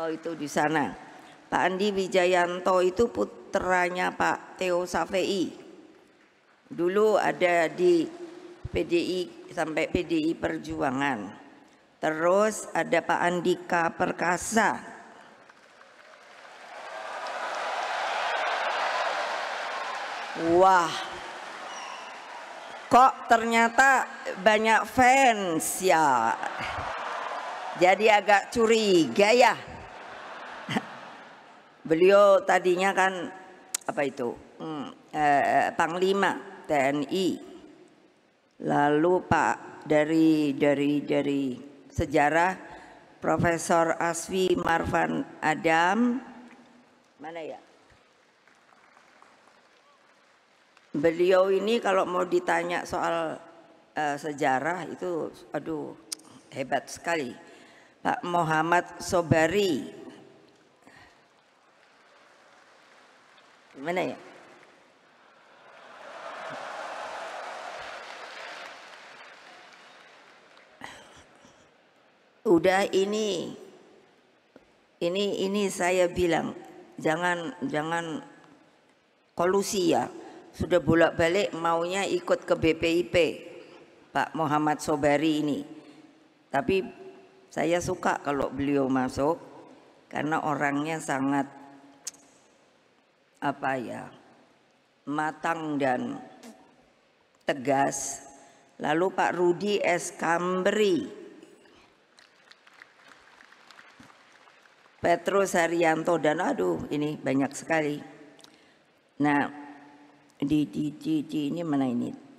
Oh itu di sana. Pak Andi Wijayanto itu putranya Pak Teo Safei. Dulu ada di PDI sampai PDI Perjuangan. Terus ada Pak Andika Perkasa. Wah, kok ternyata banyak fans ya. Jadi agak curiga ya. Beliau tadinya kan apa itu hmm, eh, eh Panglima TNI. Lalu Pak dari dari dari sejarah Profesor Aswi Marvan Adam mana ya? Beliau ini kalau mau ditanya soal uh, sejarah itu aduh hebat sekali. Pak Muhammad Sobari Gimana ya? Udah ini ini ini saya bilang jangan jangan kolusi ya. Sudah bolak-balik maunya ikut ke BPIP. Pak Muhammad Sobari ini. Tapi saya suka kalau beliau masuk karena orangnya sangat apa ya matang dan tegas. Lalu Pak Rudi S. Kambri, Petrus Haryanto dan aduh ini banyak sekali. Nah di, di, di, di ini mana ini